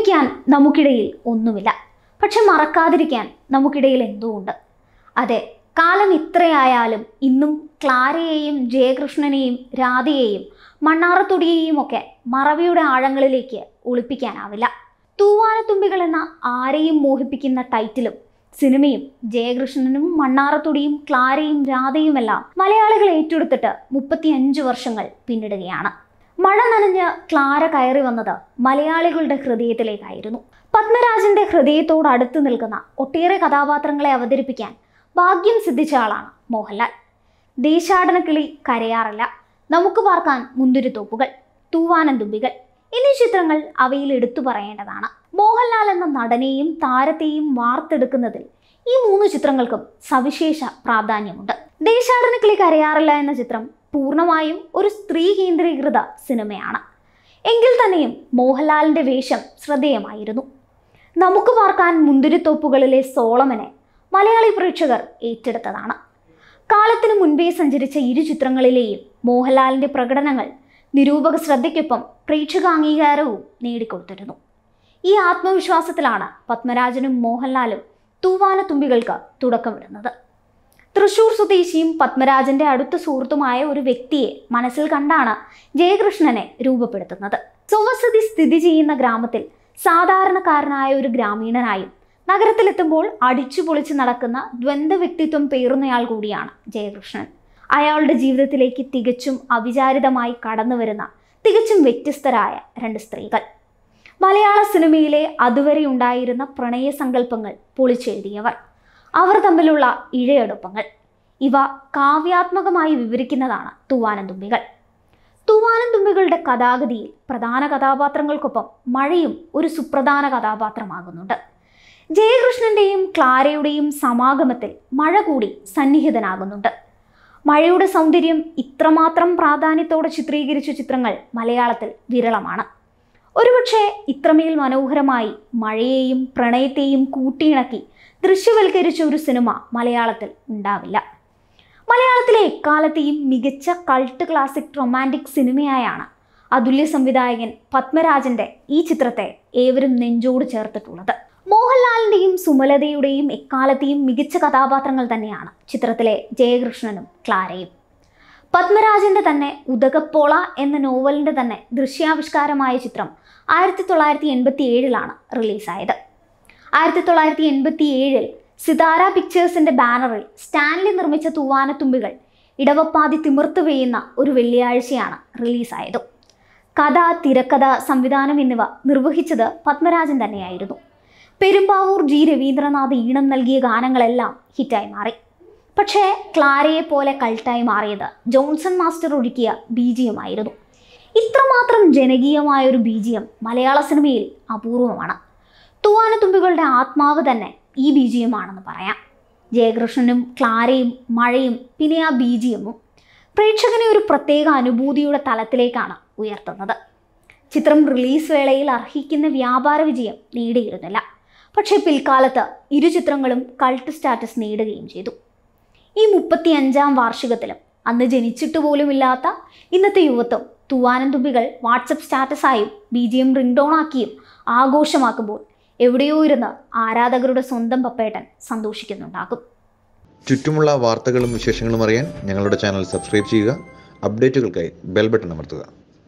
ഓർമ്മിക്കാൻ നമുക്കിടയിൽ ഒന്നുമില്ല പക്ഷെ മറക്കാതിരിക്കാൻ നമുക്കിടയിൽ എന്തോ ഉണ്ട് അതെ കാലം ഇത്രയായാലും ഇന്നും ക്ലാരയെയും ജയകൃഷ്ണനെയും രാധയെയും മണ്ണാറത്തൊടിയെയും ഒക്കെ മറവിയുടെ ആഴങ്ങളിലേക്ക് ഒളിപ്പിക്കാനാവില്ല തൂവാനത്തുമ്പികൾ എന്ന ആരെയും മോഹിപ്പിക്കുന്ന ടൈറ്റിലും സിനിമയും ജയകൃഷ്ണനും മണ്ണാറത്തൊടിയും ക്ലാരയും രാധയുമെല്ലാം മലയാളികൾ ഏറ്റെടുത്തിട്ട് മുപ്പത്തിയഞ്ച് വർഷങ്ങൾ പിന്നിടുകയാണ് മഴ നനഞ്ഞ് ക്ലാര കയറി വന്നത് മലയാളികളുടെ ഹൃദയത്തിലേക്കായിരുന്നു പത്മരാജന്റെ ഹൃദയത്തോട് അടുത്ത് നിൽക്കുന്ന ഒട്ടേറെ കഥാപാത്രങ്ങളെ അവതരിപ്പിക്കാൻ ഭാഗ്യം സിദ്ധിച്ച ആളാണ് മോഹൻലാൽ ദേശാടന കിളി കരയാറില്ല നമുക്ക് പാർക്കാൻ മുന്തിരിത്തോപ്പുകൾ തൂവാനന്തുമ്പികൾ എന്നീ ചിത്രങ്ങൾ അവയിൽ എടുത്തു പറയേണ്ടതാണ് മോഹൻലാൽ എന്ന നടനെയും താരത്തെയും വാർത്തെടുക്കുന്നതിൽ ഈ മൂന്ന് ചിത്രങ്ങൾക്കും സവിശേഷ പ്രാധാന്യമുണ്ട് ദേശാടന കിളി കരയാറില്ല എന്ന ചിത്രം പൂർണ്ണമായും ഒരു സ്ത്രീ കേന്ദ്രീകൃത സിനിമയാണ് എങ്കിൽ തന്നെയും മോഹൻലാലിൻ്റെ വേഷം ശ്രദ്ധേയമായിരുന്നു നമുക്ക് പാർക്കാൻ മുന്തിരിത്തോപ്പുകളിലെ സോളമനെ മലയാളി പ്രേക്ഷകർ ഏറ്റെടുത്തതാണ് കാലത്തിനു മുൻപേ സഞ്ചരിച്ച ഇരു ചിത്രങ്ങളിലെയും മോഹൻലാലിൻ്റെ പ്രകടനങ്ങൾ നിരൂപക ശ്രദ്ധയ്ക്കൊപ്പം പ്രേക്ഷക അംഗീകാരവും നേടിക്കൊടുത്തിരുന്നു ഈ ആത്മവിശ്വാസത്തിലാണ് പത്മരാജനും മോഹൻലാലും തൂവാന തുമ്പികൾക്ക് തുടക്കമിടുന്നത് തൃശൂർ സ്വദേശിയും പത്മരാജന്റെ അടുത്ത സുഹൃത്തുമായ ഒരു വ്യക്തിയെ മനസ്സിൽ കണ്ടാണ് ജയകൃഷ്ണനെ രൂപപ്പെടുത്തുന്നത് സുവസതി സ്ഥിതി ചെയ്യുന്ന ഗ്രാമത്തിൽ സാധാരണക്കാരനായ ഒരു ഗ്രാമീണനായും നഗരത്തിലെത്തുമ്പോൾ അടിച്ചു പൊളിച്ച് നടക്കുന്ന ദ്വന്ദ് വ്യക്തിത്വം പേറുന്നയാൾ കൂടിയാണ് ജയകൃഷ്ണൻ അയാളുടെ ജീവിതത്തിലേക്ക് തികച്ചും അവിചാരിതമായി കടന്നു വരുന്ന തികച്ചും വ്യത്യസ്തരായ രണ്ട് സ്ത്രീകൾ മലയാള സിനിമയിലെ അതുവരെ ഉണ്ടായിരുന്ന പ്രണയ സങ്കല്പങ്ങൾ പൊളിച്ചെഴുതിയവർ അവർ തമ്മിലുള്ള ഇഴയടുപ്പങ്ങൾ ഇവ കാവ്യാത്മകമായി വിവരിക്കുന്നതാണ് തൂവാനന്തുമ്പികൾ തൂവാനന്തുമ്പികളുടെ കഥാഗതിയിൽ പ്രധാന കഥാപാത്രങ്ങൾക്കൊപ്പം മഴയും ഒരു സുപ്രധാന കഥാപാത്രമാകുന്നുണ്ട് ജയകൃഷ്ണന്റെയും ക്ലാരയുടെയും സമാഗമത്തിൽ മഴ കൂടി സന്നിഹിതനാകുന്നുണ്ട് മഴയുടെ സൗന്ദര്യം ഇത്രമാത്രം പ്രാധാന്യത്തോടെ ചിത്രീകരിച്ച ചിത്രങ്ങൾ മലയാളത്തിൽ വിരളമാണ് ഒരുപക്ഷെ ഇത്രമേൽ മനോഹരമായി മഴയെയും പ്രണയത്തെയും കൂട്ടിയിണക്കി ദൃശ്യവൽക്കരിച്ച ഒരു സിനിമ മലയാളത്തിൽ ഉണ്ടാവില്ല മലയാളത്തിലെ എക്കാലത്തെയും മികച്ച കൾട്ട് ക്ലാസിക് റൊമാൻറ്റിക് സിനിമയായാണ് അതുല്യ സംവിധായകൻ പത്മരാജൻ്റെ ഈ ചിത്രത്തെ ഏവരും നെഞ്ചോട് ചേർത്തിട്ടുള്ളത് മോഹൻലാലിൻ്റെയും സുമലതയുടെയും എക്കാലത്തെയും മികച്ച കഥാപാത്രങ്ങൾ തന്നെയാണ് ചിത്രത്തിലെ ജയകൃഷ്ണനും ക്ലാരയും പത്മരാജൻ്റെ തന്നെ ഉദകപ്പോള എന്ന നോവലിൻ്റെ തന്നെ ദൃശ്യാവിഷ്കാരമായ ചിത്രം ആയിരത്തി തൊള്ളായിരത്തി എൺപത്തി ഏഴിലാണ് റിലീസായത് ആയിരത്തി തൊള്ളായിരത്തി എൺപത്തി ഏഴിൽ സിതാര പിക്ചേഴ്സിൻ്റെ ബാനറിൽ സ്റ്റാൻലി നിർമ്മിച്ച തൂവാനത്തുമ്പികൾ ഇടവപ്പാതി തിമിർത്തു പെയ്യുന്ന ഒരു വെള്ളിയാഴ്ചയാണ് റിലീസായത് കഥ തിരക്കഥ സംവിധാനം എന്നിവ നിർവഹിച്ചത് പത്മരാജൻ തന്നെയായിരുന്നു പെരുമ്പാവൂർ ജി രവീന്ദ്രനാഥ് ഈണം നൽകിയ ഗാനങ്ങളെല്ലാം ഹിറ്റായി മാറി പക്ഷേ ക്ലാരയെ പോലെ കൾട്ടായി മാറിയത് ജോൺസൺ മാസ്റ്റർ ഒരുക്കിയ ആയിരുന്നു ഇത്രമാത്രം ജനകീയമായ ഒരു എം മലയാള സിനിമയിൽ അപൂർവമാണ് തൂവാനത്തുമ്പികളുടെ ആത്മാവ് തന്നെ ഈ എമ്മാണെന്ന് പറയാം ജയകൃഷ്ണനും ക്ലാരയും മഴയും പിന്നെ ആ എമ്മും പ്രേക്ഷകനെ ഒരു പ്രത്യേക അനുഭൂതിയുടെ തലത്തിലേക്കാണ് ഉയർത്തുന്നത് ചിത്രം റിലീസ് വേളയിൽ അർഹിക്കുന്ന വ്യാപാര വിജയം നേടിയിരുന്നില്ല പക്ഷേ പിൽക്കാലത്ത് ഇരു ചിത്രങ്ങളും കൾട്ട് സ്റ്റാറ്റസ് നേടുകയും ചെയ്തു ഈ അഞ്ചാം വാർഷികത്തിലും അന്ന് ജനിച്ചിട്ട് പോലുമില്ലാത്ത ഇന്നത്തെ യുവത്വം തൂവാനന്തുമ്പികൾ വാട്സപ്പ് സ്റ്റാറ്റസായും ബി ജി എം റിംഗ് ആക്കിയും ആഘോഷമാക്കുമ്പോൾ എവിടെയോ ഇരുന്ന് ആരാധകരുടെ സ്വന്തം പപ്പേട്ടൻ സന്തോഷിക്കുന്നുണ്ടാകും ചുറ്റുമുള്ള വാർത്തകളും വിശേഷങ്ങളും അറിയാൻ ഞങ്ങളുടെ ചാനൽ സബ്സ്ക്രൈബ് ചെയ്യുക അപ്ഡേറ്റുകൾക്കായി ബെൽ ബട്ടൺ അമർത്തുക